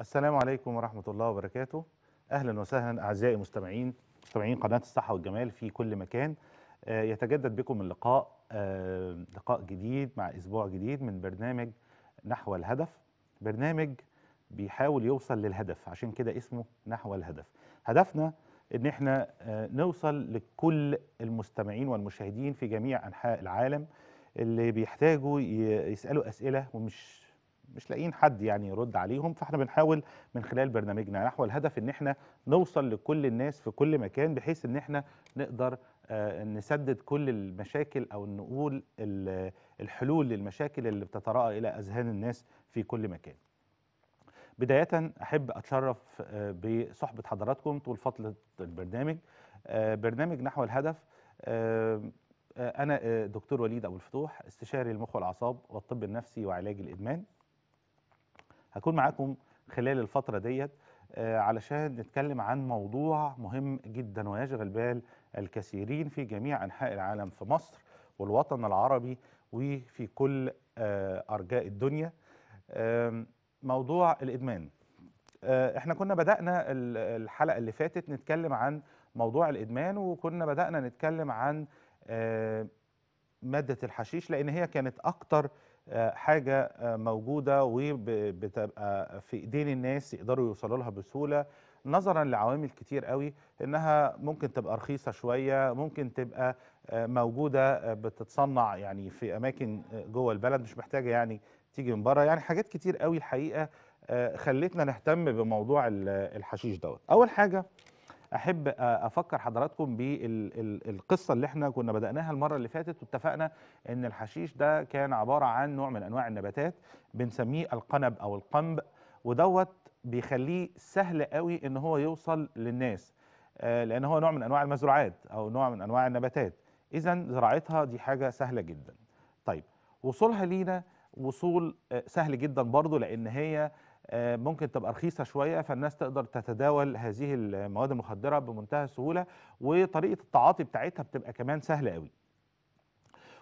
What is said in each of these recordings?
السلام عليكم ورحمة الله وبركاته أهلا وسهلا أعزائي مستمعين مستمعين قناة الصحة والجمال في كل مكان آه، يتجدد بكم اللقاء آه، لقاء جديد مع أسبوع جديد من برنامج نحو الهدف برنامج بيحاول يوصل للهدف عشان كده اسمه نحو الهدف هدفنا ان احنا آه، نوصل لكل المستمعين والمشاهدين في جميع انحاء العالم اللي بيحتاجوا يسالوا اسئله ومش مش لاقيين حد يعني يرد عليهم فاحنا بنحاول من خلال برنامجنا نحو الهدف ان احنا نوصل لكل الناس في كل مكان بحيث ان احنا نقدر آه، نسدد كل المشاكل او نقول الحلول للمشاكل اللي بتتراءى الى اذهان الناس في كل مكان بداية أحب أتشرف آه، بصحبة حضراتكم طول فترة البرنامج آه، برنامج نحو الهدف أنا دكتور وليد أبو الفتوح استشاري المخ والأعصاب والطب النفسي وعلاج الإدمان هكون معاكم خلال الفترة ديت آه، علشان نتكلم عن موضوع مهم جدا ويشغل بال الكثيرين في جميع أنحاء العالم في مصر والوطن العربي وفي كل آه، أرجاء الدنيا موضوع الإدمان آه، احنا كنا بدأنا الحلقة اللي فاتت نتكلم عن موضوع الإدمان وكنا بدأنا نتكلم عن مادة الحشيش لأن هي كانت أكتر حاجة آه، موجودة وبتبقى في ايدين الناس يقدروا يوصلوا لها بسهولة نظرا لعوامل كتير قوي انها ممكن تبقى رخيصة شوية ممكن تبقى آه، موجودة آه، بتتصنع يعني في اماكن جوه البلد مش محتاجة يعني تيجي من بره يعني حاجات كتير قوي الحقيقة خلتنا نهتم بموضوع الحشيش دوت اول حاجة احب آه، افكر حضراتكم بالقصه اللي احنا كنا بداناها المره اللي فاتت واتفقنا ان الحشيش ده كان عباره عن نوع من انواع النباتات بنسميه القنب او القنب ودوت بيخليه سهل قوي ان هو يوصل للناس آه، لان هو نوع من انواع المزروعات او نوع من انواع النباتات اذا زراعتها دي حاجه سهله جدا طيب وصولها لينا وصول آه، سهل جدا برضو لان هي آه، ممكن تبقى رخيصه شويه فالناس تقدر تتداول هذه المواد المخدره بمنتهى السهوله وطريقه التعاطي بتاعتها بتبقى كمان سهله قوي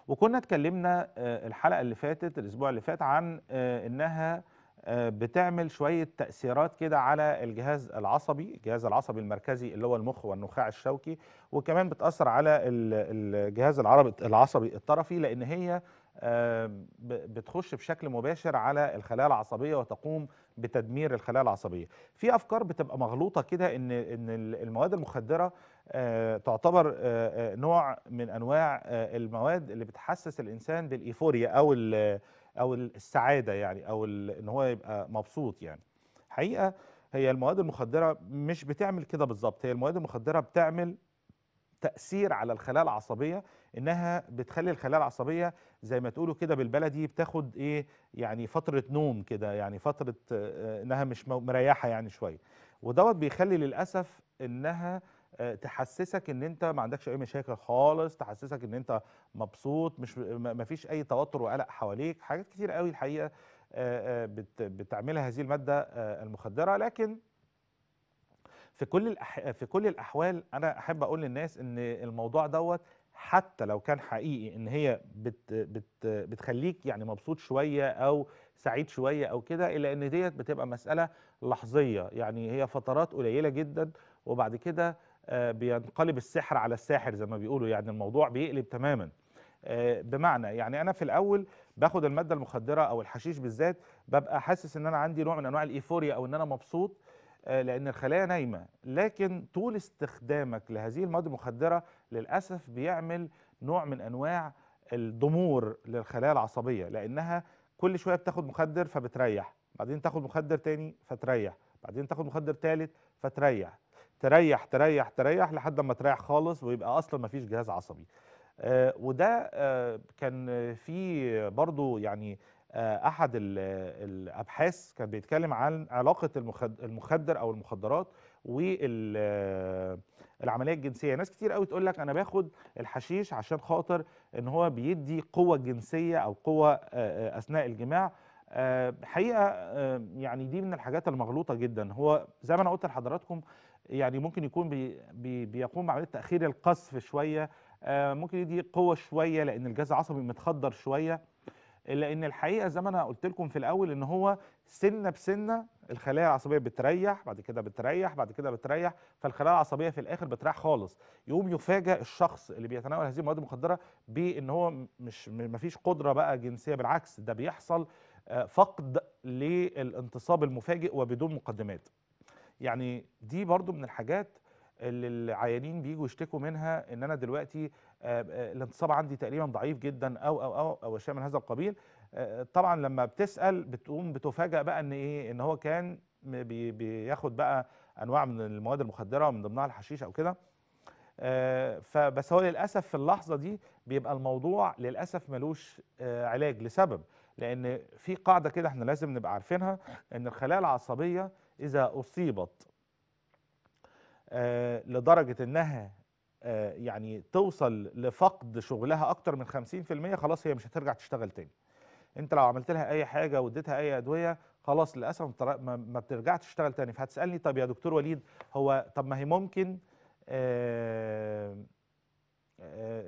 وكنا اتكلمنا آه، الحلقه اللي فاتت الاسبوع اللي فات عن آه، انها بتعمل شويه تاثيرات كده على الجهاز العصبي الجهاز العصبي المركزي اللي هو المخ والنخاع الشوكي وكمان بتاثر على الجهاز العصبي الطرفي لان هي آه، بتخش بشكل مباشر على الخلايا العصبيه وتقوم بتدمير الخلايا العصبيه في افكار بتبقى مغلوطه كده ان ان المواد المخدره آه، تعتبر آه، نوع من انواع المواد اللي بتحسس الانسان بالايفوريا او او السعاده يعني او ان هو يبقى مبسوط يعني حقيقه هي المواد المخدره مش بتعمل كده بالظبط هي المواد المخدره بتعمل تاثير على الخلايا العصبيه انها بتخلي الخلايا العصبيه زي ما تقولوا كده بالبلدي بتاخد ايه يعني فتره نوم كده يعني فتره آه، انها مش مريحه يعني شويه ودوت بيخلي للاسف انها آه، تحسسك ان انت ما عندكش اي مشاكل خالص تحسسك ان انت مبسوط مش ما فيش اي توتر وقلق حواليك حاجات كتير قوي الحقيقه آه، بتعملها هذه الماده المخدره لكن في كل الأح... في كل الاحوال انا احب اقول للناس ان الموضوع دوت حتى لو كان حقيقي ان هي بت بت بتخليك يعني مبسوط شويه او سعيد شويه او كده الا ان ديت بتبقى مساله لحظيه يعني هي فترات قليله جدا وبعد كده آه، بينقلب السحر على الساحر زي ما بيقولوا يعني الموضوع بيقلب تماما آه، بمعنى يعني انا في الاول باخد الماده المخدره او الحشيش بالذات ببقى حاسس ان انا عندي نوع من انواع الايفوريا او ان انا مبسوط آه، لأن الخلايا نايمة لكن طول استخدامك لهذه المواد المخدرة للأسف بيعمل نوع من أنواع الضمور للخلايا العصبية لأنها كل شوية بتاخد مخدر فبتريح بعدين تاخد مخدر تاني فتريح بعدين تاخد مخدر تالت فتريح تريح تريح تريح لحد ما تريح خالص ويبقى أصلا مفيش جهاز عصبي آه وده آه كان في برضو يعني آه، احد الابحاث كان بيتكلم عن علاقه المخدر او المخدرات والعمليه آه، الجنسيه ناس كتير قوي تقول لك انا باخد الحشيش عشان خاطر ان هو بيدي قوه جنسيه او قوه آه، اثناء الجماع حقيقه يعني دي من الحاجات المغلوطه جدا هو زي ما انا قلت لحضراتكم يعني ممكن يكون بي بي بيقوم بعمليه تاخير القذف شويه ممكن يدي قوه شويه لان الجهاز العصبي متخدر شويه الا ان الحقيقه زي ما انا قلت لكم في الاول ان هو سنه بسنه الخلايا العصبيه بتريح بعد كده بتريح بعد كده بتريح فالخلايا العصبيه في الاخر بتريح خالص يقوم يفاجئ الشخص اللي بيتناول هذه المواد المخدره بان هو مش مفيش قدره بقى جنسيه بالعكس ده بيحصل آه، فقد للانتصاب المفاجئ وبدون مقدمات يعني دي برضو من الحاجات اللي العيانين بيجوا يشتكوا منها ان انا دلوقتي الانتصاب آه، آه، عندي تقريبا ضعيف جدا او او او او اشياء من هذا القبيل آه، طبعا لما بتسال بتقوم بتفاجئ بقى ان ايه ان هو كان بياخد بقى انواع من المواد المخدره ومن ضمنها الحشيش او كده فبس هو للاسف في اللحظه دي بيبقى الموضوع للاسف ملوش علاج لسبب لان في قاعده كده احنا لازم نبقى عارفينها ان الخلايا العصبيه اذا اصيبت آه، لدرجه انها آه، يعني توصل لفقد شغلها اكتر من 50% خلاص هي مش هترجع تشتغل تاني انت لو عملت لها اي حاجه واديتها اي ادويه خلاص للاسف ما بترجعش تشتغل تاني فهتسالني طب يا دكتور وليد هو طب ما هي ممكن آه،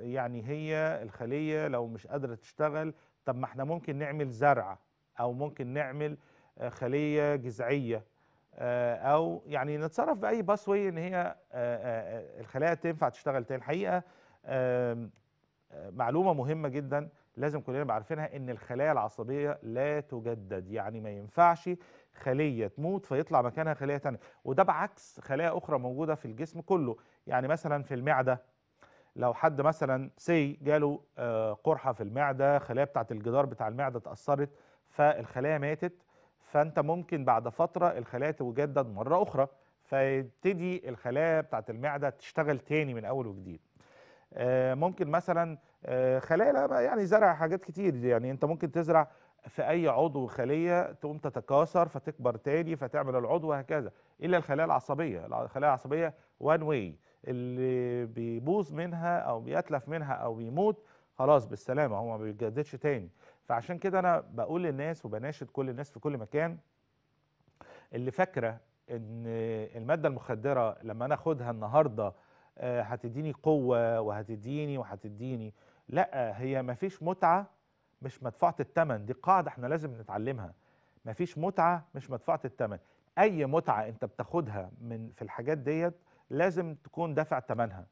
يعني هي الخليه لو مش قادره تشتغل طب ما احنا ممكن نعمل زرع او ممكن نعمل خليه جذعيه آه، او يعني نتصرف باي باس واي ان هي آه، آه، الخلايا تنفع تشتغل تاني الحقيقه معلومه مهمه جدا لازم كلنا نبقى عارفينها ان الخلايا العصبيه لا تجدد يعني ما ينفعش خليه تموت فيطلع مكانها خليه تانية وده بعكس خلايا اخرى موجوده في الجسم كله يعني مثلا في المعده لو حد مثلا سي جاله قرحه في المعده خلايا بتاعه الجدار بتاع المعده اتاثرت فالخلايا ماتت فانت ممكن بعد فتره الخلايا تتجدد مره اخرى فيبتدي الخلايا بتاعت المعده تشتغل تاني من اول وجديد آه، ممكن مثلا آه، خلايا يعني زرع حاجات كتير يعني انت ممكن تزرع في اي عضو خليه تقوم تتكاثر فتكبر تاني فتعمل العضو وهكذا الا الخلايا العصبيه الخلايا العصبيه وان واي اللي بيبوظ منها او بيتلف منها او بيموت خلاص بالسلامه هو ما بيتجددش تاني فعشان كده انا بقول للناس وبناشد كل الناس في كل مكان اللي فاكره ان الماده المخدره لما انا اخدها النهارده آه، هتديني قوه وهتديني وهتديني لا هي مفيش متعه مش مدفوعه الثمن دي قاعده احنا لازم نتعلمها مفيش متعه مش مدفوعه الثمن اي متعه انت بتاخدها من في الحاجات ديت لازم تكون دافع ثمنها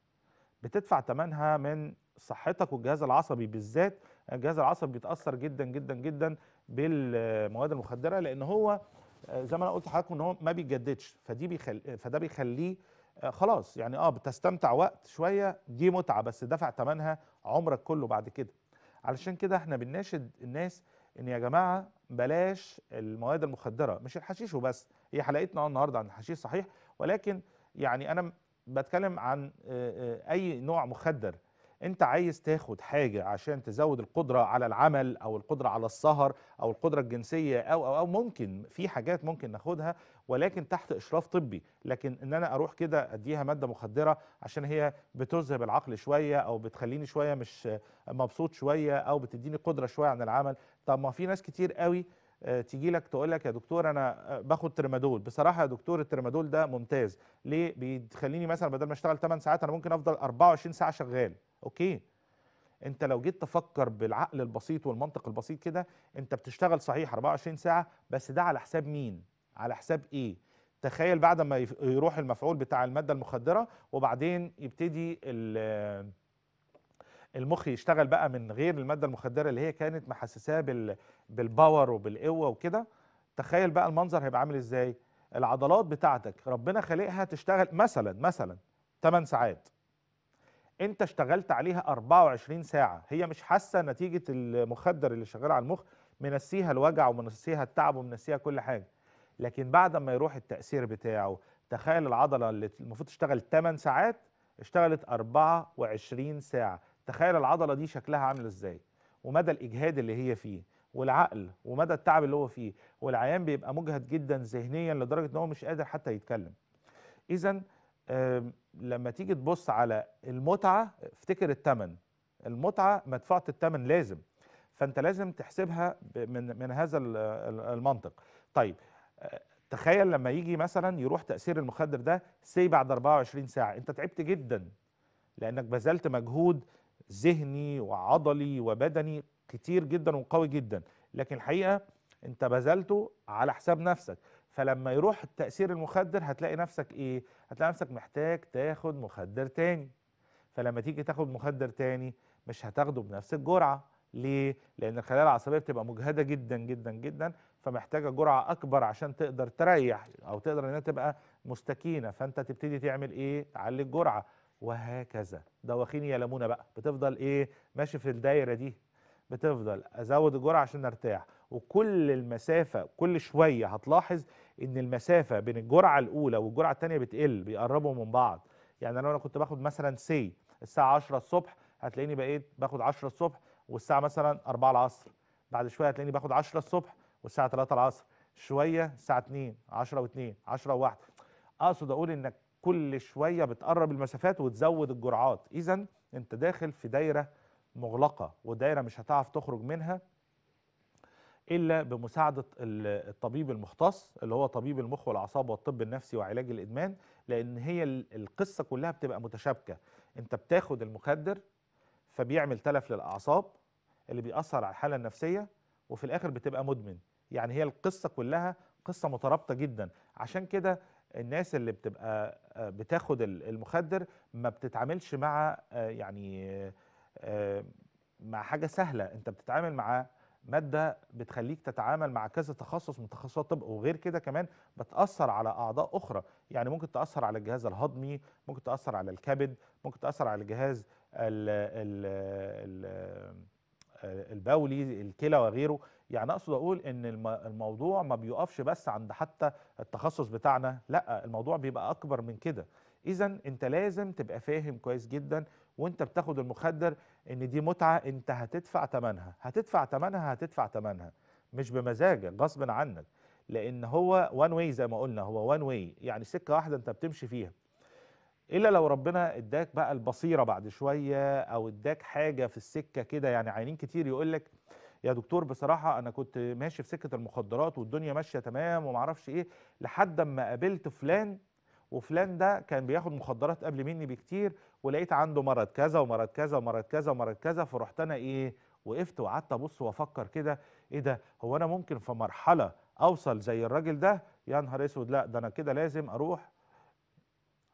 بتدفع ثمنها من صحتك والجهاز العصبي بالذات الجهاز العصبي بيتاثر جدا جدا جدا بالمواد المخدره لان هو آه، زي ما انا قلت لحضراتكم ان هو ما بيتجددش فدي بيخل... فده بيخليه آه، خلاص يعني اه بتستمتع وقت شويه دي متعه بس دفع ثمنها عمرك كله بعد كده علشان كده احنا بنناشد الناس ان يا جماعه بلاش المواد المخدره مش الحشيش وبس هي حلقتنا النهارده عن الحشيش صحيح ولكن يعني انا بتكلم عن آه، اي نوع مخدر انت عايز تاخد حاجه عشان تزود القدره على العمل او القدره على السهر او القدره الجنسيه او او او ممكن في حاجات ممكن ناخدها ولكن تحت اشراف طبي لكن ان انا اروح كده اديها ماده مخدره عشان هي بتذهب العقل شويه او بتخليني شويه مش مبسوط شويه او بتديني قدره شويه عن العمل طب ما في ناس كتير قوي آه، تيجي لك تقول لك يا دكتور انا آه، باخد ترمادول بصراحه يا دكتور الترمادول ده ممتاز ليه بيخليني مثلا بدل ما اشتغل 8 ساعات انا ممكن افضل 24 ساعه شغال اوكي انت لو جيت تفكر بالعقل البسيط والمنطق البسيط كده انت بتشتغل صحيح 24 ساعه بس ده على حساب مين على حساب ايه تخيل بعد ما يروح المفعول بتاع الماده المخدره وبعدين يبتدي المخ يشتغل بقى من غير الماده المخدره اللي هي كانت محسساه بالباور وبالقوه وكده تخيل بقى المنظر هيبقى عامل ازاي العضلات بتاعتك ربنا خلقها تشتغل مثلا مثلا 8 ساعات انت اشتغلت عليها 24 ساعه هي مش حاسه نتيجه المخدر اللي شغال على المخ منسيها الوجع ومنسيها التعب ومنسيها كل حاجه لكن بعد ما يروح التاثير بتاعه تخيل العضله اللي المفروض تشتغل 8 ساعات اشتغلت 24 ساعه تخيل العضله دي شكلها عامل ازاي ومدى الاجهاد اللي هي فيه والعقل ومدى التعب اللي هو فيه والعيان بيبقى مجهد جدا ذهنيا لدرجه ان هو مش قادر حتى يتكلم اذا لما تيجي تبص على المتعه افتكر الثمن المتعه مدفوعه الثمن لازم فانت لازم تحسبها من من هذا المنطق طيب تخيل لما يجي مثلا يروح تاثير المخدر ده سي بعد 24 ساعه انت تعبت جدا لانك بذلت مجهود ذهني وعضلي وبدني كتير جدا وقوي جدا لكن الحقيقه انت بذلته على حساب نفسك فلما يروح التأثير المخدر هتلاقي نفسك ايه هتلاقي نفسك محتاج تاخد مخدر تاني فلما تيجي تاخد مخدر تاني مش هتاخده بنفس الجرعة ليه؟ لأن الخلايا العصبية بتبقى مجهدة جدا جدا جدا فمحتاجة جرعة أكبر عشان تقدر تريح أو تقدر إنها تبقى مستكينة فأنت تبتدي تعمل إيه؟ تعلي الجرعة وهكذا دواخين يا لمونة بقى بتفضل إيه؟ ماشي في الدايرة دي بتفضل ازود الجرعه عشان ارتاح وكل المسافه كل شويه هتلاحظ ان المسافه بين الجرعه الاولى والجرعه الثانيه بتقل بيقربوا من بعض يعني لو انا كنت باخد مثلا سي الساعه 10 الصبح هتلاقيني بقيت باخد 10 الصبح والساعه مثلا 4 العصر بعد شويه هتلاقيني باخد 10 الصبح والساعه 3 العصر شويه الساعه 2 10 و2 10 و1 اقصد اقول انك كل شويه بتقرب المسافات وتزود الجرعات اذا انت داخل في دايره مغلقه ودايره مش هتعرف تخرج منها الا بمساعده الطبيب المختص اللي هو طبيب المخ والاعصاب والطب النفسي وعلاج الادمان لان هي القصه كلها بتبقى متشابكه انت بتاخد المخدر فبيعمل تلف للاعصاب اللي بيأثر على الحاله النفسيه وفي الاخر بتبقى مدمن يعني هي القصه كلها قصه مترابطه جدا عشان كده الناس اللي بتبقى آه، بتاخد المخدر ما بتتعاملش مع آه، يعني آه، مع حاجه سهله انت بتتعامل مع ماده بتخليك تتعامل مع كذا تخصص من تخصصات الطب وغير كده كمان بتاثر على اعضاء اخرى يعني ممكن تاثر على الجهاز الهضمي ممكن تاثر على الكبد ممكن تاثر على الجهاز الـ الـ الـ البولي الكلى وغيره يعني اقصد اقول ان الموضوع ما بيقفش بس عند حتى التخصص بتاعنا لا الموضوع بيبقى اكبر من كده اذا انت لازم تبقى فاهم كويس جدا وانت بتاخد المخدر ان دي متعه انت هتدفع ثمنها هتدفع ثمنها هتدفع ثمنها مش بمزاجك غصب عنك لان هو وان واي زي ما قلنا هو وان واي يعني سكه واحده انت بتمشي فيها الا لو ربنا اداك بقى البصيره بعد شويه او اداك حاجه في السكه كده يعني عينين كتير يقول لك يا دكتور بصراحه انا كنت ماشي في سكه المخدرات والدنيا ماشيه تمام ومعرفش ايه لحد اما قابلت فلان وفلان ده كان بياخد مخدرات قبل مني بكتير ولقيت عنده مرض كذا ومرض كذا ومرض كذا ومرض كذا فرحت انا ايه وقفت وقعدت ابص وافكر كده ايه ده هو انا ممكن في مرحله اوصل زي الراجل ده يا نهار اسود لا ده انا كده لازم اروح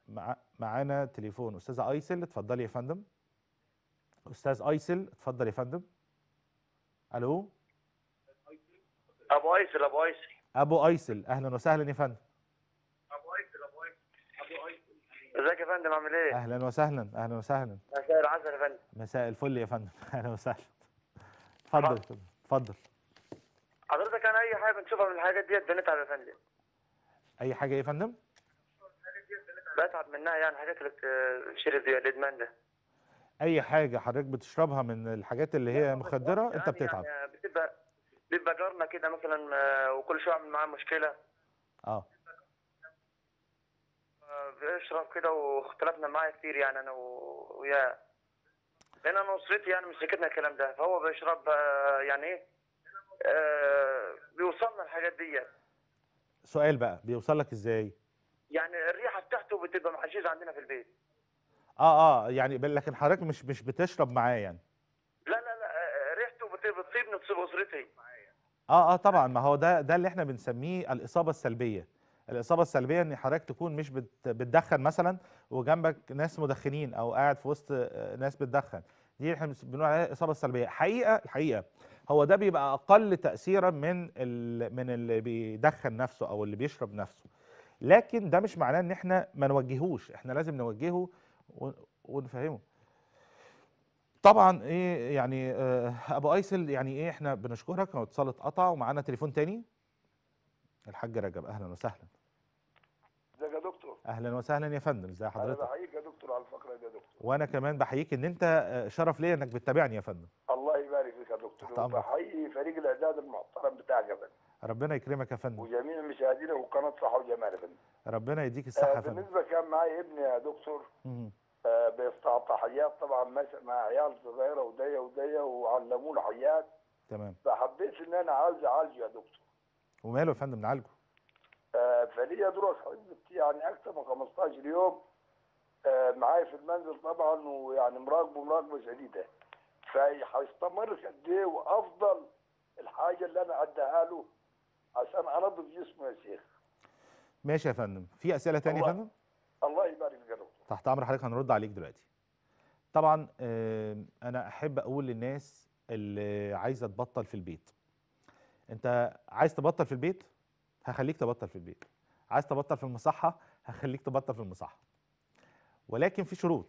مع معانا تليفون استاذه ايسل اتفضلي يا فندم استاذ ايسل اتفضل يا فندم الو ابو ايسل ابو ايسل ابو ايسل اهلا وسهلا يا فندم ازيك يا فندم عامل ايه؟ اهلا وسهلا اهلا وسهلا مساء العسل يا فندم مساء الفل يا فندم اهلا وسهلا اتفضل اتفضل حضرتك انا يعني اي حاجه بنشوفها من الحاجات ديت بنتعب يا فندم اي حاجه ايه يا فندم؟ بتعب منها يعني حاجات اللي بتشيل دي إيه، الادمان ده اي حاجه حضرتك بتشربها من الحاجات اللي هي يعني مخدره يعني انت بتتعب يعني بتبقى بيبقى جارنا كده مثلا آه، وكل شويه اعمل معاه مشكله اه بيشرب كده واختلفنا معاه كتير يعني انا وياه لان انا اسرتي يعني مسكتنا الكلام ده فهو بيشرب آه، يعني ايه آه، بيوصلنا الحاجات دي يعني. سؤال بقى بيوصل لك ازاي؟ يعني الريحه بتاعته بتبقى محشيشه عندنا في البيت اه اه يعني لكن حضرتك مش مش بتشرب معاه يعني لا لا لا آه، ريحته بتصيبني بتصيب اسرتي اه اه طبعا ما هو ده ده اللي احنا بنسميه الاصابه السلبيه الاصابه السلبيه ان حضرتك تكون مش بتدخن مثلا وجنبك ناس مدخنين او قاعد في وسط آه، ناس بتدخن دي احنا بنقول عليها الاصابه السلبيه حقيقه الحقيقه هو ده بيبقى اقل تاثيرا من من اللي بيدخن نفسه او اللي بيشرب نفسه لكن ده مش معناه ان احنا ما نوجهوش احنا لازم نوجهه ونفهمه طبعا ايه يعني آه، ابو ايسل يعني ايه احنا بنشكرك اتصال اتقطع ومعانا تليفون تاني الحاج رجب اهلا وسهلا اهلا وسهلا يا فندم ازي حضرتك انا بحييك يا دكتور على الفقره دي يا دكتور وانا كمان بحييك ان انت آه، شرف ليا انك بتتابعني يا فندم الله يبارك فيك يا دكتور وبحيي فريق الاعداد المحترم بتاعك يا فندم ربنا يكرمك يا فندم وجميع مشاهدينا وقناه صحه وجمال يا فندم ربنا يديك آه، الصحه يا آه فندم بالنسبه كان معايا ابني يا دكتور آه بيستعطى تحيات طبعا ماشي مع عيال صغيره وديه وديه وعلموه الحاجات تمام فحبيت ان انا عاوز اعالجه يا دكتور وماله يا فندم نعالجه آه، فليا دروس صاحبتي يعني اكثر من 15 يوم آه، معايا في المنزل طبعا ويعني مراقبه مراقبه شديده فهيستمر قد ايه وافضل الحاجه اللي انا اديها له عشان انظف جسمه يا شيخ ماشي يا فندم في اسئله ثانيه يا فندم الله يبارك في تحت امر حضرتك هنرد عليك دلوقتي طبعا آه، انا احب اقول للناس اللي عايزه تبطل في البيت انت عايز تبطل في البيت هخليك تبطل في البيت عايز تبطل في المصحه هخليك تبطل في المصحه ولكن في شروط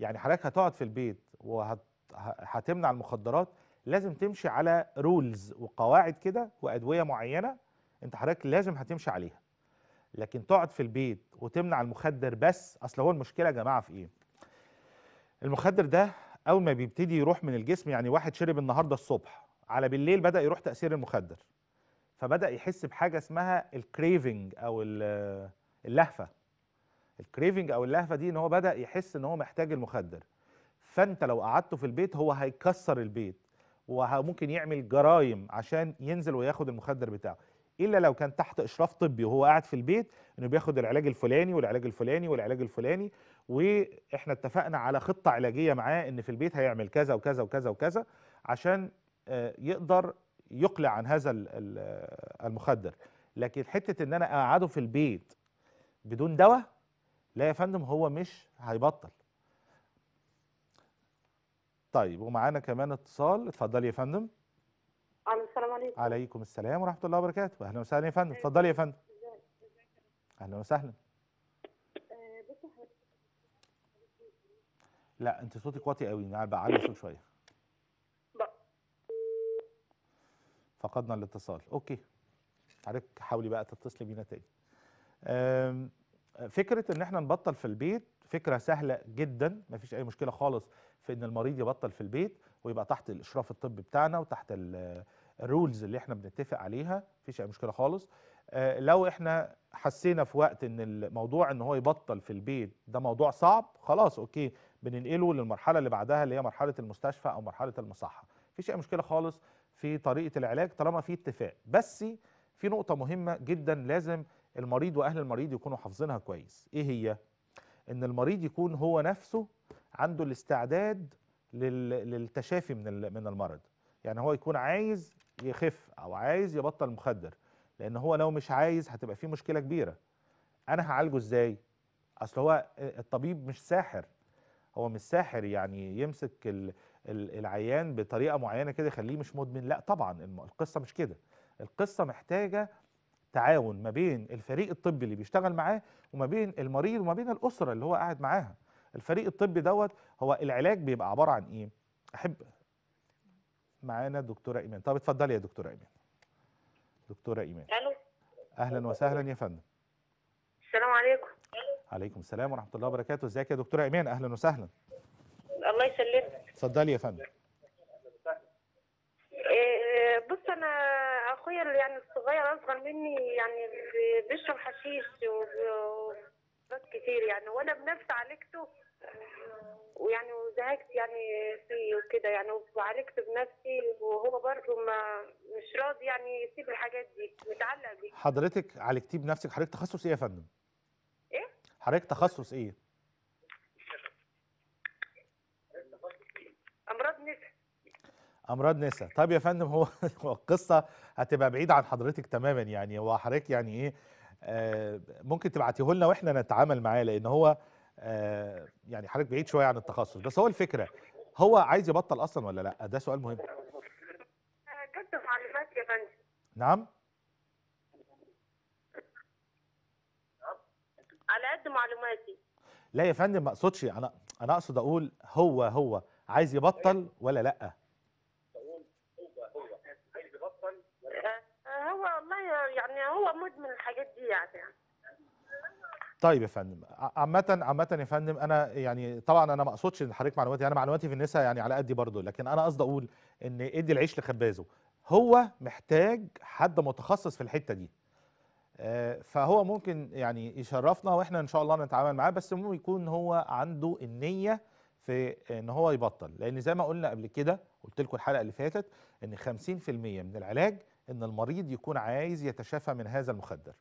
يعني حضرتك هتقعد في البيت وهتمنع المخدرات لازم تمشي على رولز وقواعد كده وادويه معينه انت حضرتك لازم هتمشي عليها لكن تقعد في البيت وتمنع المخدر بس اصل هو المشكله يا جماعه في ايه المخدر ده اول ما بيبتدي يروح من الجسم يعني واحد شرب النهارده الصبح على بالليل بدا يروح تاثير المخدر فبدا يحس بحاجه اسمها الكريفنج او اللهفه الكريفنج او اللهفه دي ان هو بدا يحس ان هو محتاج المخدر فانت لو قعدته في البيت هو هيكسر البيت وممكن يعمل جرايم عشان ينزل وياخد المخدر بتاعه الا لو كان تحت اشراف طبي وهو قاعد في البيت انه بياخد العلاج الفلاني والعلاج الفلاني والعلاج الفلاني واحنا اتفقنا على خطه علاجيه معاه ان في البيت هيعمل كذا وكذا وكذا وكذا عشان آه، يقدر يقلع عن هذا المخدر لكن حته ان انا اقعده في البيت بدون دواء لا يا فندم هو مش هيبطل طيب ومعانا كمان اتصال اتفضلي يا فندم عليكم السلام عليكم عليكم السلام ورحمه الله وبركاته اهلا وسهلا يا فندم إيه، اتفضلي يا فندم اهلا وسهلا إيه، لا انت صوتك واطي قوي نعم بعلي صوت شويه فقدنا الاتصال اوكي حضرتك حاولي بقى تتصلي بينا تاني فكره ان احنا نبطل في البيت فكره سهله جدا مفيش اي مشكله خالص في ان المريض يبطل في البيت ويبقى تحت الاشراف الطبي بتاعنا وتحت الرولز اللي احنا بنتفق عليها مفيش اي مشكله خالص آه، لو احنا حسينا في وقت ان الموضوع ان هو يبطل في البيت ده موضوع صعب خلاص اوكي بننقله للمرحله اللي بعدها اللي هي مرحله المستشفى او مرحله المصحه مفيش اي مشكله خالص في طريقه العلاج طالما في اتفاق بس في نقطه مهمه جدا لازم المريض واهل المريض يكونوا حافظينها كويس ايه هي ان المريض يكون هو نفسه عنده الاستعداد للتشافي من من المرض يعني هو يكون عايز يخف او عايز يبطل مخدر لان هو لو مش عايز هتبقى في مشكله كبيره انا هعالجه ازاي اصل هو الطبيب مش ساحر هو مش ساحر يعني يمسك العيان بطريقه معينه كده يخليه مش مدمن لا طبعا القصه مش كده القصه محتاجه تعاون ما بين الفريق الطبي اللي بيشتغل معاه وما بين المريض وما بين الاسره اللي هو قاعد معاها الفريق الطبي دوت هو العلاج بيبقى عباره عن ايه احب معانا الدكتوره ايمان طب اتفضلي يا دكتوره ايمان دكتوره ايمان الو اهلا وسهلا يا فندم السلام عليكم عليكم السلام ورحمه الله وبركاته ازيك يا دكتوره ايمان اهلا وسهلا الله يسلمك اتفضلي يا فندم إيه، بص انا اخويا اللي يعني الصغير اصغر مني يعني بيشرب حشيش وبس كتير يعني وانا بنفسي عالجته ويعني وزهقت يعني فيه وكده يعني وعالجت بنفسي وهو برضه ما مش راضي يعني يسيب الحاجات دي متعلق بيه حضرتك عالجتيه بنفسك حضرتك تخصص ايه يا فندم؟ ايه؟ حضرتك تخصص ايه؟ امراض نسا طب يا فندم هو القصه هتبقى بعيده عن حضرتك تماما يعني هو حضرتك يعني ايه آه، ممكن تبعتيه لنا واحنا نتعامل معاه لان هو آه، يعني حضرتك بعيد شويه عن التخصص بس هو الفكره هو عايز يبطل اصلا ولا لا ده سؤال مهم جد معلومات يا فندم نعم على قد معلوماتي لا يا فندم ما اقصدش انا انا اقصد اقول هو هو عايز يبطل ولا لا هو والله يعني هو مدمن الحاجات دي يعني طيب يا فندم عامة عامة يا فندم انا يعني طبعا انا ما اقصدش ان حضرتك معلوماتي انا معلوماتي في النساء يعني على قدي برضه لكن انا قصدي اقول ان ادي العيش لخبازه هو محتاج حد متخصص في الحته دي آه، فهو ممكن يعني يشرفنا واحنا ان شاء الله نتعامل معاه بس المهم يكون هو عنده النيه في ان هو يبطل لان زي ما قلنا قبل كده قلت لكم الحلقه اللي فاتت ان 50% من العلاج ان المريض يكون عايز يتشافى من هذا المخدر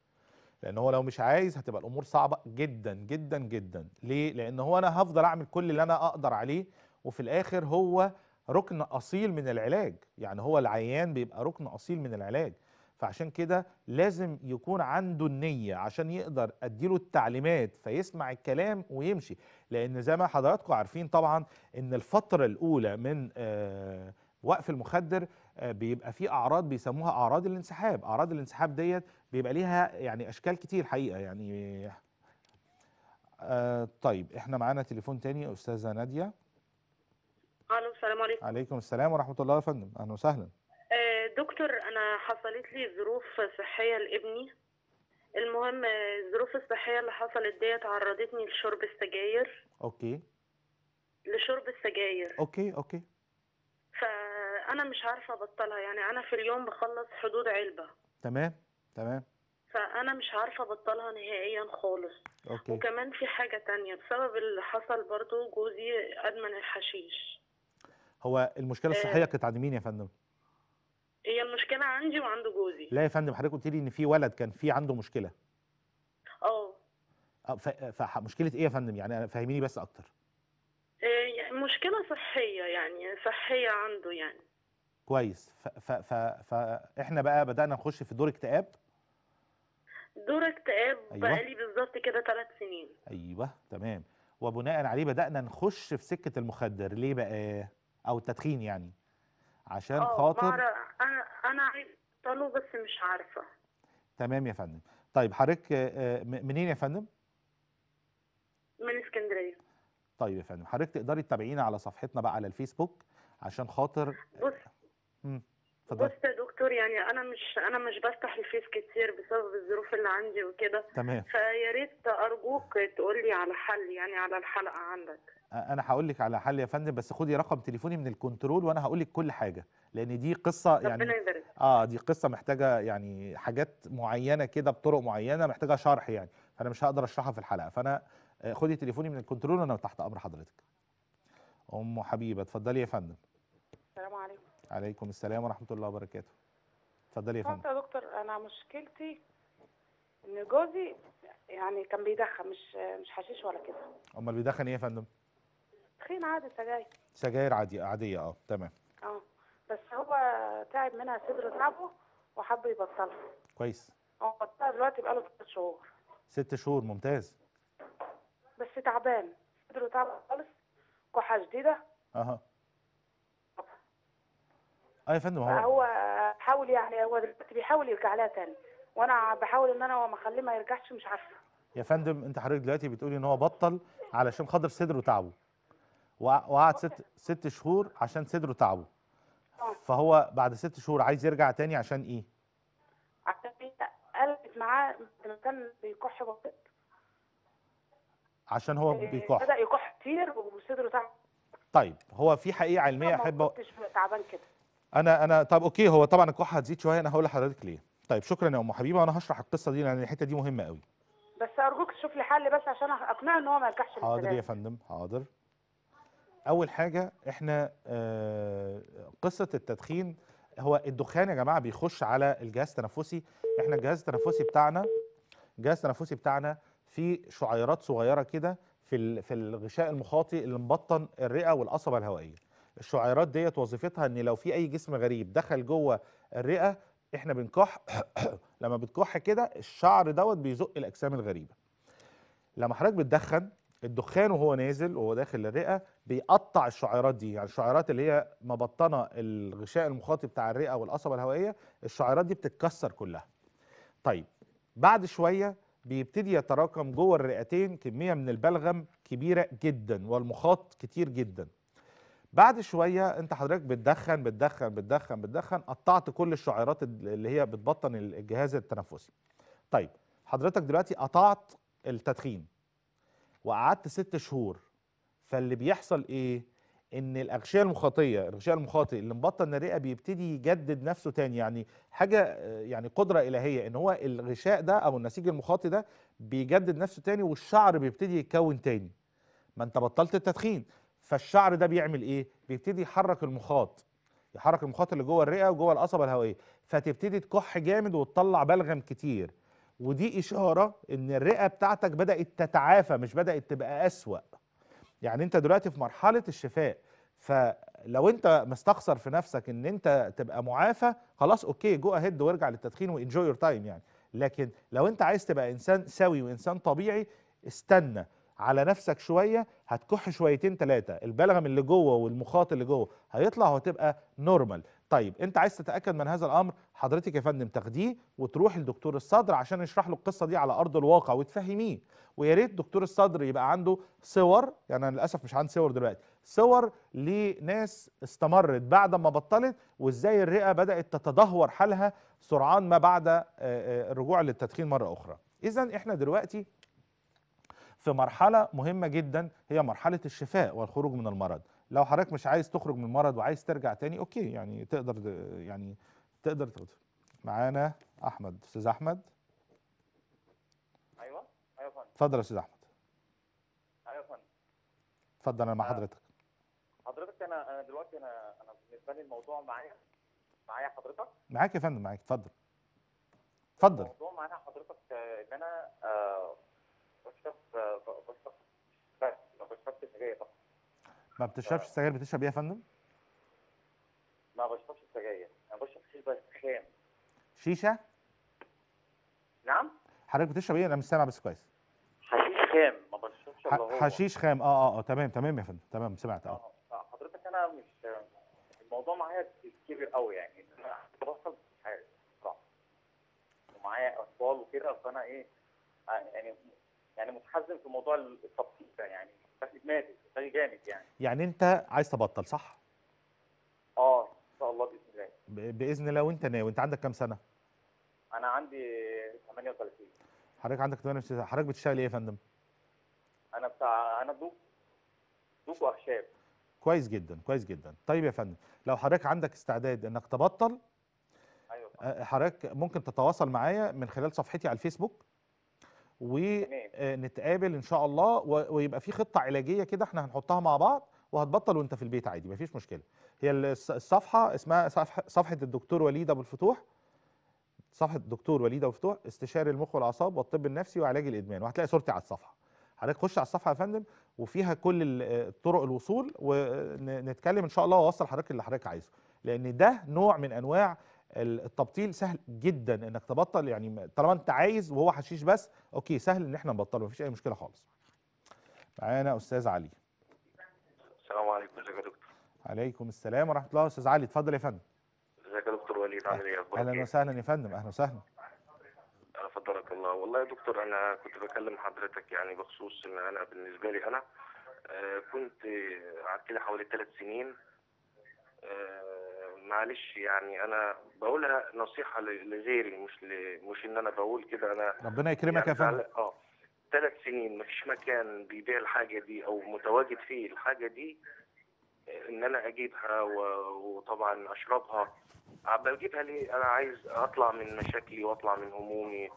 لان هو لو مش عايز هتبقى الامور صعبه جدا جدا جدا ليه لان هو انا هفضل اعمل كل اللي انا اقدر عليه وفي الاخر هو ركن اصيل من العلاج يعني هو العيان بيبقى ركن اصيل من العلاج فعشان كده لازم يكون عنده النية عشان يقدر اديله التعليمات فيسمع الكلام ويمشي لان زي ما حضراتكم عارفين طبعا ان الفترة الاولى من آه، وقف المخدر آه، بيبقى في اعراض بيسموها اعراض الانسحاب اعراض الانسحاب ديت بيبقى ليها يعني اشكال كتير حقيقه يعني آه طيب احنا معانا تليفون تاني استاذه ناديه الو السلام عليكم عليكم السلام ورحمه الله يا فندم اهلا وسهلا آه، دكتور انا حصلت لي ظروف صحيه لابني المهم آه، الظروف الصحيه اللي حصلت ديت عرضتني لشرب السجاير اوكي لشرب السجاير اوكي اوكي ف انا مش عارفه ابطلها يعني انا في اليوم بخلص حدود علبه تمام تمام فانا مش عارفه ابطلها نهائيا خالص أوكي. وكمان في حاجه تانية بسبب اللي حصل برضو جوزي ادمن الحشيش هو المشكله الصحيه آه. كانت عند مين يا فندم هي المشكله عندي وعند جوزي لا يا فندم حضرتك قلت لي ان في ولد كان في عنده مشكله اه, آه، فمشكله ايه يا فندم يعني فهميني بس اكتر آه، يعني مشكلة صحية يعني صحية عنده يعني كويس فاحنا بقى بدانا نخش في دور اكتئاب دور اكتئاب أيوة. بقالي بالظبط كده ثلاث سنين ايوه تمام وبناء عليه بدانا نخش في سكه المخدر ليه بقى او التدخين يعني عشان آه، خاطر انا انا عايز طلو بس مش عارفه تمام يا فندم طيب حضرتك آه، منين يا فندم من اسكندريه طيب يا فندم حضرتك تقدري تتابعينا على صفحتنا بقى على الفيسبوك عشان خاطر بص بص يا دكتور يعني انا مش انا مش بفتح الفيس كتير بسبب الظروف اللي عندي وكده تمام فيا ريت ارجوك تقول لي على حل يعني على الحلقه عندك انا هقول لك على حل يا فندم بس خدي رقم تليفوني من الكنترول وانا هقول لك كل حاجه لان دي قصه يعني اه دي قصه محتاجه يعني حاجات معينه كده بطرق معينه محتاجه شرح يعني فانا مش هقدر اشرحها في الحلقه فانا آه، خدي تليفوني من الكنترول وانا تحت امر حضرتك ام حبيبه اتفضلي يا فندم السلام عليكم عليكم السلام ورحمه الله وبركاته اتفضلي يا فندم يا دكتور انا مشكلتي ان جوزي يعني كان بيدخن مش مش حشيش ولا كده امال بيدخن ايه يا فندم تدخين عادي سجاير سجاير عادي عاديه اه تمام اه بس هو تعب منها صدر تعبه وحب يبطلها كويس هو بطلها دلوقتي بقاله ست شهور ست شهور ممتاز بس تعبان صدره تعب خالص كحه شديده اها اه يا فندم هو هو حاول يعني هو دلوقتي بيحاول يرجع لها تاني وانا بحاول ان انا وما اخليه ما يرجعش مش عارفه يا فندم انت حضرتك دلوقتي بتقولي ان هو بطل علشان خاطر صدره تعبه وقعد ست ست شهور عشان صدره تعبه آه. فهو بعد ست شهور عايز يرجع تاني عشان ايه؟ عشان قلبت معاه كان بيكح بطيء عشان هو آه، بيكح بدا يكح كتير وصدره تعب طيب هو في حقيقه علميه احب تعبان كده انا انا طب اوكي هو طبعا الكحه هتزيد شويه انا هقول لحضرتك ليه طيب شكرا يا ام حبيبه وانا هشرح القصه دي لان الحته دي مهمه قوي بس ارجوك تشوف لي حل بس عشان اقنعه ان هو ما يرجعش حاضر يا فندم حاضر اول حاجه احنا آه قصه التدخين هو الدخان يا جماعه بيخش على الجهاز التنفسي احنا الجهاز التنفسي بتاعنا الجهاز التنفسي بتاعنا فيه شعيرات صغيره كده في في الغشاء المخاطي اللي مبطن الرئه والقصبه الهوائيه الشعيرات ديت وظيفتها ان لو في اي جسم غريب دخل جوه الرئه احنا بنكح لما بتكح كده الشعر دوت بيزق الاجسام الغريبه لما حضرتك بتدخن الدخان وهو نازل وهو داخل الرئه بيقطع الشعيرات دي يعني الشعيرات اللي هي مبطنه الغشاء المخاطي بتاع الرئه والقصبه الهوائيه الشعيرات دي بتتكسر كلها طيب بعد شويه بيبتدي يتراكم جوه الرئتين كميه من البلغم كبيره جدا والمخاط كتير جدا بعد شويه انت حضرتك بتدخن بتدخن بتدخن بتدخن قطعت كل الشعيرات اللي هي بتبطن الجهاز التنفسي طيب حضرتك دلوقتي قطعت التدخين وقعدت ست شهور فاللي بيحصل ايه ان الاغشيه المخاطيه الغشاء المخاطي اللي مبطن الرئه بيبتدي يجدد نفسه تاني يعني حاجه يعني قدره الهيه ان هو الغشاء ده او النسيج المخاطي ده بيجدد نفسه تاني والشعر بيبتدي يتكون تاني ما انت بطلت التدخين فالشعر ده بيعمل ايه بيبتدي يحرك المخاط يحرك المخاط اللي جوه الرئه وجوه القصبه الهوائيه فتبتدي تكح جامد وتطلع بلغم كتير ودي اشاره ان الرئه بتاعتك بدات تتعافى مش بدات تبقى اسوا يعني انت دلوقتي في مرحله الشفاء فلو انت مستخسر في نفسك ان انت تبقى معافى خلاص اوكي جو اهيد وارجع للتدخين وانجوي يور تايم يعني لكن لو انت عايز تبقى انسان سوي وانسان طبيعي استنى على نفسك شويه هتكح شويتين ثلاثه البلغم اللي جوه والمخاط اللي جوه هيطلع وهتبقى نورمال طيب انت عايز تتاكد من هذا الامر حضرتك يا فندم تاخديه وتروح لدكتور الصدر عشان يشرح له القصه دي على ارض الواقع وتفهميه ويا ريت دكتور الصدر يبقى عنده صور يعني انا للاسف مش عندي صور دلوقتي صور لناس استمرت بعد ما بطلت وازاي الرئه بدات تتدهور حالها سرعان ما بعد آه، آه، الرجوع للتدخين مره اخرى اذا احنا دلوقتي في مرحلة مهمة جدا هي مرحلة الشفاء والخروج من المرض لو حضرتك مش عايز تخرج من المرض وعايز ترجع تاني اوكي يعني تقدر يعني تقدر معانا احمد استاذ احمد ايوه ايوه فندم اتفضل يا استاذ احمد ايوه فندم اتفضل انا مع آه، حضرتك حضرتك انا انا دلوقتي انا انا بالنسبه لي الموضوع معايا معايا حضرتك معاك يا فندم معاك اتفضل اتفضل الموضوع معانا حضرتك آه، ان انا آه، آه، ما بتشربش السجاير آه. بتشرب ايه يا فندم؟ ما بشربش السجاير، انا بشرب شيشة بس خام شيشه؟ نعم حضرتك بتشرب ايه؟ انا مش سامع بس كويس حشيش خام ما بشربش حشيش خام اه اه اه تمام تمام يا فندم تمام سمعت اه, آه، حضرتك انا مش الموضوع معايا كبير قوي يعني انا بوصل حاجه ومعايا اطفال وكده فانا ايه يعني يعني متحزن في موضوع التبطيل ده يعني بس دماغي شكلي جامد يعني يعني انت عايز تبطل صح؟ اه ان شاء الله باذن الله باذن الله وانت ناوي انت عندك كام سنه؟ انا عندي 38 حضرتك عندك 38 حضرتك بتشتغل ايه يا فندم؟ انا بتاع انا دوق دوق واخشاب كويس جدا كويس جدا طيب يا فندم لو حضرتك عندك استعداد انك تبطل ايوه آه، حضرتك ممكن تتواصل معايا من خلال صفحتي على الفيسبوك ونتقابل ان شاء الله ويبقى في خطه علاجيه كده احنا هنحطها مع بعض وهتبطل وانت في البيت عادي مفيش مشكله هي الصفحه اسمها صفحه الدكتور وليد ابو الفتوح صفحه الدكتور وليد ابو الفتوح استشاري المخ والاعصاب والطب النفسي وعلاج الادمان وهتلاقي صورتي على الصفحه حضرتك خش على الصفحه يا فندم وفيها كل طرق الوصول ونتكلم ان شاء الله واوصل حضرتك اللي حضرتك عايزه لان ده نوع من انواع التبطيل سهل جدا انك تبطل يعني طالما انت عايز وهو حشيش بس اوكي سهل ان احنا نبطله مفيش اي مشكله خالص معانا استاذ علي السلام عليكم ازيك يا دكتور عليكم السلام ورحمه الله استاذ علي اتفضل يا فندم ازيك يا دكتور وليد عامل ايه اهلا إيه؟ وسهلا يا فندم اهلا وسهلا فضلك الله والله يا دكتور انا كنت بكلم حضرتك يعني بخصوص ان انا بالنسبه لي انا آه، كنت قعدت لي حوالي ثلاث سنين آه، معلش يعني انا بقولها نصيحه لغيري مش ل... مش ان انا بقول كده انا ربنا يكرمك يا يعني فندم اه ثلاث سنين مفيش مكان بيبيع الحاجه دي او متواجد فيه الحاجه دي آه، ان انا اجيبها و... وطبعا اشربها عم آه، بجيبها ليه انا عايز اطلع من مشاكلي واطلع من همومي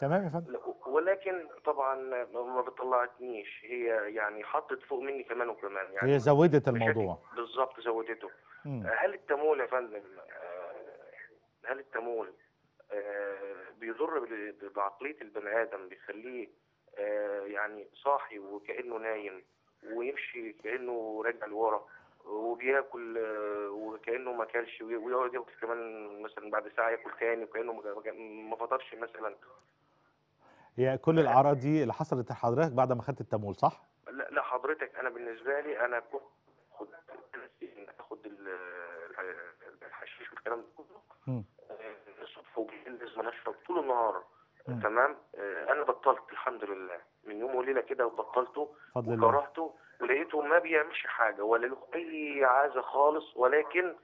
تمام يا فندم ولكن طبعا ما بتطلعتنيش هي يعني حطت فوق مني كمان وكمان يعني هي زودت الموضوع بالظبط زودته هل التمول يا فندم آه، هل التمول آه، بيضر بعقليه البني ادم بيخليه آه، يعني صاحي وكانه نايم ويمشي كانه راجع لورا وبياكل وكانه ما اكلش ويقعد ياكل كمان مثلا بعد ساعه ياكل تاني وكانه ما فطرش مثلا هي كل الاعراض دي اللي حصلت لحضرتك بعد ما خدت التمول صح؟ لا لا حضرتك انا بالنسبه لي انا كنت الكلام ده كله الصبح وجهل لازم اشرب طول النهار تمام آه، انا بطلت الحمد لله من يوم وليله كده بطلته وكرهته ولقيته ما بيعملش حاجه ولا له اي عازه خالص ولكن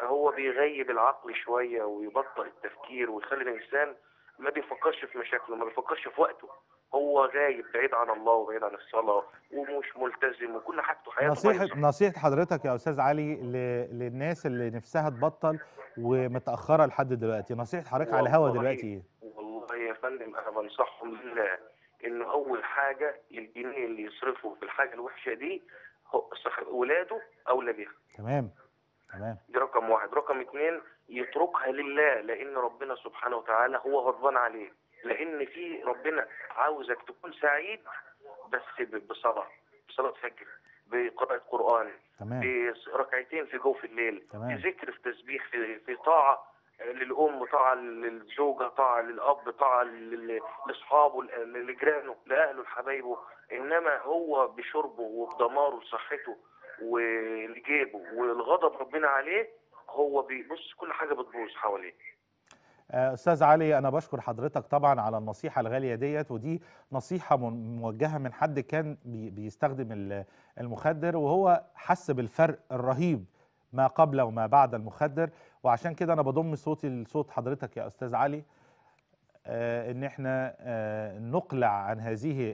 هو بيغيب العقل شويه ويبطئ التفكير ويخلي الانسان ما بيفكرش في مشاكله ما بيفكرش في وقته هو غايب بعيد عن الله وبعيد عن الصلاه ومش ملتزم وكل حاجته حياته نصيحه نصيحه حضرتك يا استاذ علي ل... للناس اللي نفسها تبطل ومتاخره لحد دلوقتي نصيحه حضرتك على الهوا دلوقتي ايه والله يا فندم انا بنصحهم بالله ان اول حاجه الجنيه اللي يصرفه في الحاجه الوحشه دي اولاده اولى بيها تمام تمام دي رقم واحد رقم اثنين يتركها لله لان ربنا سبحانه وتعالى هو غضبان عليه لان في ربنا عاوزك تكون سعيد بس بصلاه بصلاه فجر بقراءة قرآن تمام. بركعتين في جوف الليل تمام. في ذكر في تسبيح في, في طاعة للأم طاعة للزوجة طاعة للأب طاعة لأصحابه لجيرانه لأهله لحبايبه إنما هو بشربه وبدماره وصحته ولجيبه والغضب ربنا عليه هو بيبص كل حاجة بتبوظ حواليه آه، استاذ علي انا بشكر حضرتك طبعا على النصيحه الغاليه ديت ودي نصيحه موجهه من حد كان بيستخدم المخدر وهو حس بالفرق الرهيب ما قبل وما بعد المخدر وعشان كده انا بضم صوتي لصوت حضرتك يا استاذ علي آه، ان احنا آه، نقلع عن هذه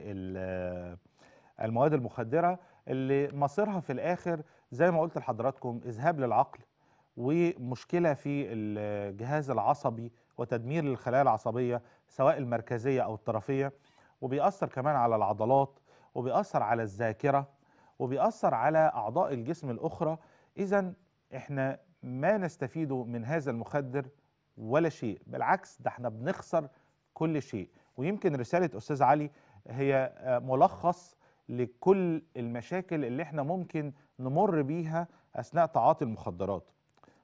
المواد المخدره اللي مصيرها في الاخر زي ما قلت لحضراتكم اذهاب للعقل ومشكله في الجهاز العصبي وتدمير للخلايا العصبية سواء المركزية أو الطرفية وبيأثر كمان على العضلات وبيأثر على الذاكرة وبيأثر على أعضاء الجسم الأخرى إذا إحنا ما نستفيد من هذا المخدر ولا شيء بالعكس ده احنا بنخسر كل شيء ويمكن رسالة أستاذ علي هي آه، ملخص لكل المشاكل اللي احنا ممكن نمر بيها أثناء تعاطي المخدرات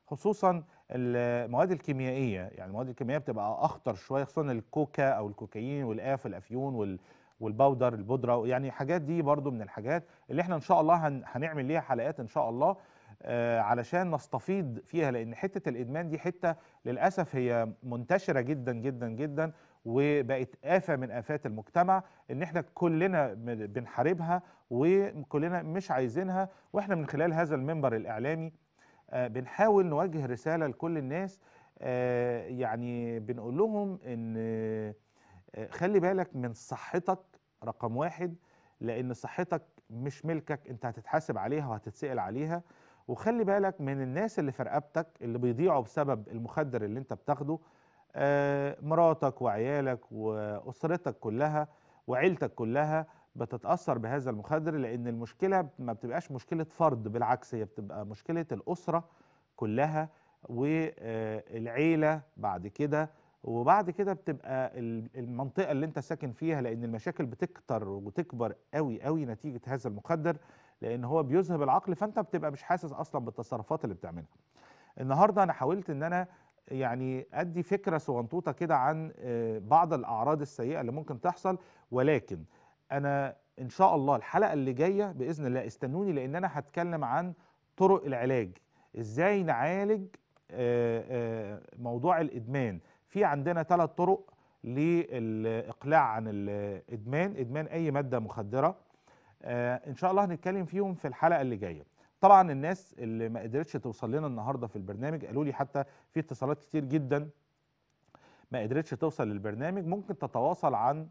خصوصا المواد الكيميائيه يعني المواد الكيميائيه بتبقى اخطر شويه خصوصا الكوكا او الكوكايين والاف الافيون وال والباودر البودره يعني حاجات دي برضو من الحاجات اللي احنا ان شاء الله هن هنعمل ليها حلقات ان شاء الله آه علشان نستفيض فيها لان حته الادمان دي حته للاسف هي منتشره جدا جدا جدا وبقت آفة من آفات المجتمع إن إحنا كلنا بنحاربها وكلنا مش عايزينها وإحنا من خلال هذا المنبر الإعلامي آه، بنحاول نوجه رسالة لكل الناس آه، يعني بنقول لهم ان آه، خلي بالك من صحتك رقم واحد لان صحتك مش ملكك انت هتتحاسب عليها وهتتسأل عليها وخلي بالك من الناس اللي في رقبتك اللي بيضيعوا بسبب المخدر اللي انت بتاخده مراتك وعيالك واسرتك كلها وعيلتك كلها بتتاثر بهذا المخدر لان المشكله ما بتبقاش مشكله فرد بالعكس هي بتبقى مشكله الاسره كلها والعيله بعد كده وبعد كده بتبقى المنطقه اللي انت ساكن فيها لان المشاكل بتكتر وتكبر قوي قوي نتيجه هذا المخدر لان هو بيذهب العقل فانت بتبقى مش حاسس اصلا بالتصرفات اللي بتعملها النهارده انا حاولت ان انا يعني ادي فكره صغنطوطه كده عن آه، بعض الاعراض السيئه اللي ممكن تحصل ولكن انا ان شاء الله الحلقه اللي جايه باذن الله استنوني لان انا هتكلم عن طرق العلاج ازاي نعالج آه، آه، موضوع الادمان في عندنا ثلاث طرق للاقلاع عن الادمان ادمان اي ماده مخدره آه، ان شاء الله هنتكلم فيهم في الحلقه اللي جايه طبعا الناس اللي ما قدرتش توصل لنا النهارده في البرنامج قالوا لي حتى في اتصالات كتير جدا ما قدرتش توصل للبرنامج ممكن تتواصل عن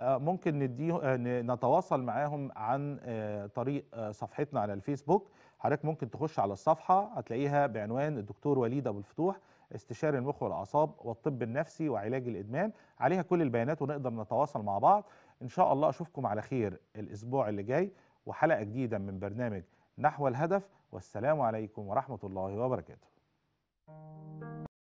آه، ممكن نديه آه، نتواصل معاهم عن آه، طريق صفحتنا على الفيسبوك حضرتك ممكن تخش على الصفحه هتلاقيها بعنوان الدكتور وليد ابو الفتوح استشاري المخ والاعصاب والطب النفسي وعلاج الادمان عليها كل البيانات ونقدر نتواصل مع بعض ان شاء الله اشوفكم على خير الاسبوع اللي جاي وحلقه جديده من برنامج نحو الهدف والسلام عليكم ورحمه الله وبركاته